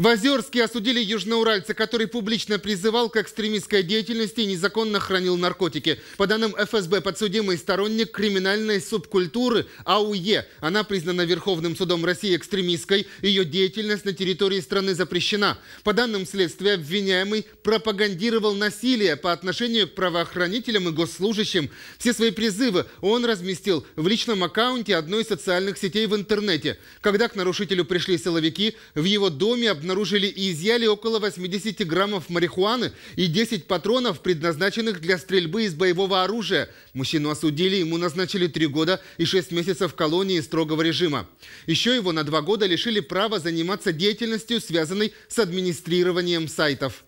В Озерске осудили южноуральца, который публично призывал к экстремистской деятельности и незаконно хранил наркотики. По данным ФСБ, подсудимый сторонник криминальной субкультуры АУЕ. Она признана Верховным судом России экстремистской. Ее деятельность на территории страны запрещена. По данным следствия, обвиняемый пропагандировал насилие по отношению к правоохранителям и госслужащим. Все свои призывы он разместил в личном аккаунте одной из социальных сетей в интернете. Когда к нарушителю пришли силовики, в его доме обнаружили обнаружили и изъяли около 80 граммов марихуаны и 10 патронов, предназначенных для стрельбы из боевого оружия. Мужчину осудили, ему назначили 3 года и 6 месяцев колонии строгого режима. Еще его на 2 года лишили права заниматься деятельностью, связанной с администрированием сайтов.